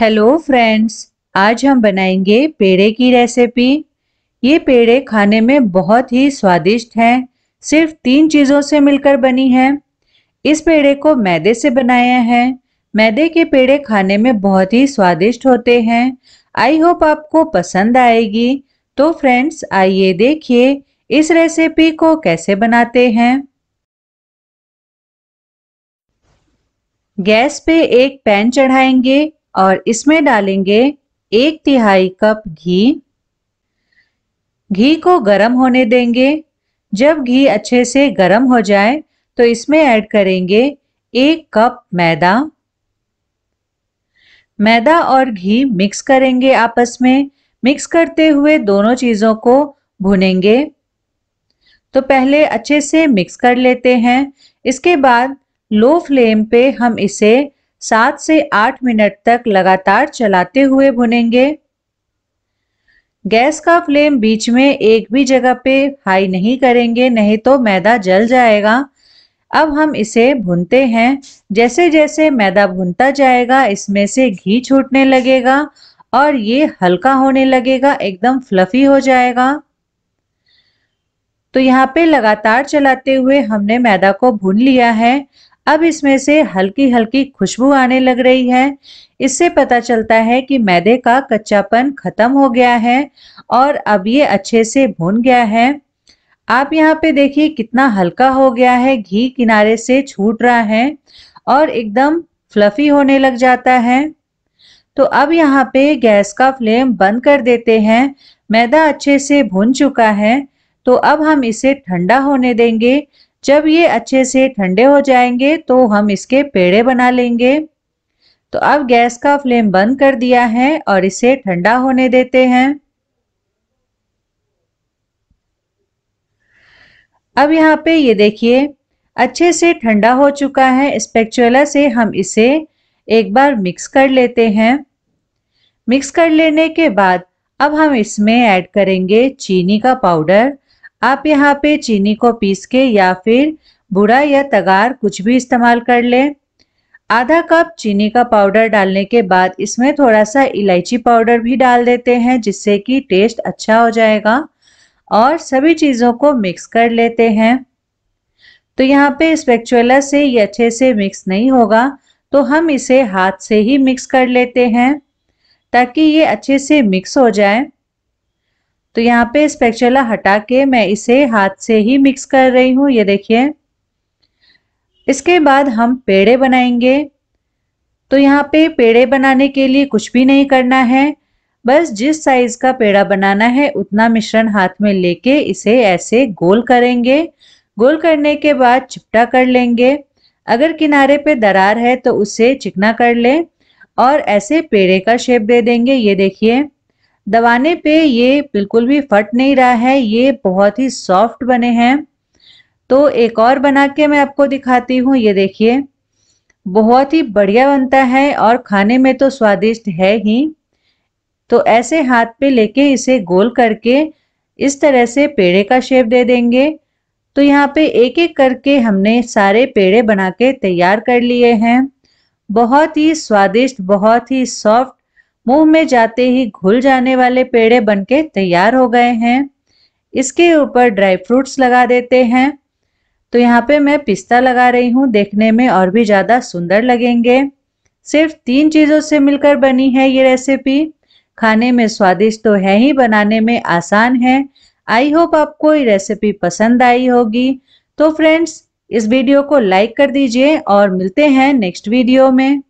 hello friends आज हम बनाएंगे पेड़े की रेसिपी ये पेड़े खाने में बहुत ही स्वादिष्ट हैं सिर्फ तीन चीज़ों से मिलकर बनी है इस पेड़े को मैदे से बनाया है मैदे के पेड़े खाने में बहुत ही स्वादिष्ट होते हैं आई होप आपको पसंद आएगी तो फ्रेंड्स आइए देखिए इस रेसिपी को कैसे बनाते हैं गैस पे एक पैन चढ़ाएंगे और इसमें डालेंगे एक तिहाई कप घी घी को गर्म होने देंगे जब घी अच्छे से गर्म हो जाए तो इसमें ऐड करेंगे एक कप मैदा मैदा और घी मिक्स करेंगे आपस में मिक्स करते हुए दोनों चीज़ों को भुनेंगे तो पहले अच्छे से मिक्स कर लेते हैं इसके बाद लो फ्लेम पे हम इसे सात से आठ मिनट तक लगातार चलाते हुए भुनेंगे गैस का फ्लेम बीच में एक भी जगह पे हाई नहीं करेंगे नहीं तो मैदा जल जाएगा अब हम इसे भुनते हैं जैसे जैसे मैदा भुनता जाएगा इसमें से घी छूटने लगेगा और ये हल्का होने लगेगा एकदम फ्लफी हो जाएगा तो यहाँ पे लगातार चलाते हुए हमने मैदा को भून लिया है अब इसमें से हल्की हल्की खुशबू आने लग रही है इससे पता चलता है कि मैदे का कच्चापन खत्म हो गया है और अब ये अच्छे से भुन गया है आप यहाँ पे देखिए कितना हल्का हो गया है घी किनारे से छूट रहा है और एकदम फ्लफी होने लग जाता है तो अब यहाँ पे गैस का फ्लेम बंद कर देते हैं मैदा अच्छे से भुन चुका है तो अब हम इसे ठंडा होने देंगे जब ये अच्छे से ठंडे हो जाएंगे तो हम इसके पेड़े बना लेंगे तो अब गैस का फ्लेम बंद कर दिया है और इसे ठंडा होने देते हैं अब यहाँ पे ये देखिए अच्छे से ठंडा हो चुका है स्पेक्चुअला से हम इसे एक बार मिक्स कर लेते हैं मिक्स कर लेने के बाद अब हम इसमें ऐड करेंगे चीनी का पाउडर आप यहाँ पे चीनी को पीस के या फिर बुरा या तगार कुछ भी इस्तेमाल कर ले आधा कप चीनी का पाउडर डालने के बाद इसमें थोड़ा सा इलायची पाउडर भी डाल देते हैं जिससे कि टेस्ट अच्छा हो जाएगा और सभी चीज़ों को मिक्स कर लेते हैं तो यहाँ पे स्पेक्चुअला से ये अच्छे से मिक्स नहीं होगा तो हम इसे हाथ से ही मिक्स कर लेते हैं ताकि ये अच्छे से मिक्स हो जाए तो यहाँ पे स्पेक्चुला हटा के मैं इसे हाथ से ही मिक्स कर रही हूँ ये देखिए इसके बाद हम पेड़े बनाएंगे तो यहाँ पे पेड़े बनाने के लिए कुछ भी नहीं करना है बस जिस साइज का पेड़ा बनाना है उतना मिश्रण हाथ में लेके इसे ऐसे गोल करेंगे गोल करने के बाद चिपटा कर लेंगे अगर किनारे पे दरार है तो उसे चिकना कर लें और ऐसे पेड़े का शेप दे देंगे ये देखिए दबाने पे ये बिल्कुल भी फट नहीं रहा है ये बहुत ही सॉफ्ट बने हैं तो एक और बना के मैं आपको दिखाती हूँ ये देखिए बहुत ही बढ़िया बनता है और खाने में तो स्वादिष्ट है ही तो ऐसे हाथ पे लेके इसे गोल करके इस तरह से पेड़े का शेप दे देंगे तो यहाँ पे एक एक करके हमने सारे पेड़े बना के तैयार कर लिए हैं बहुत ही स्वादिष्ट बहुत ही सॉफ्ट मुंह में जाते ही घुल जाने वाले पेड़े बनके तैयार हो गए हैं इसके ऊपर ड्राई फ्रूट्स लगा देते हैं तो यहाँ पे मैं पिस्ता लगा रही हूँ देखने में और भी ज़्यादा सुंदर लगेंगे सिर्फ तीन चीज़ों से मिलकर बनी है ये रेसिपी खाने में स्वादिष्ट तो है ही बनाने में आसान है आई होप आपको ये रेसिपी पसंद आई होगी तो फ्रेंड्स इस वीडियो को लाइक कर दीजिए और मिलते हैं नेक्स्ट वीडियो में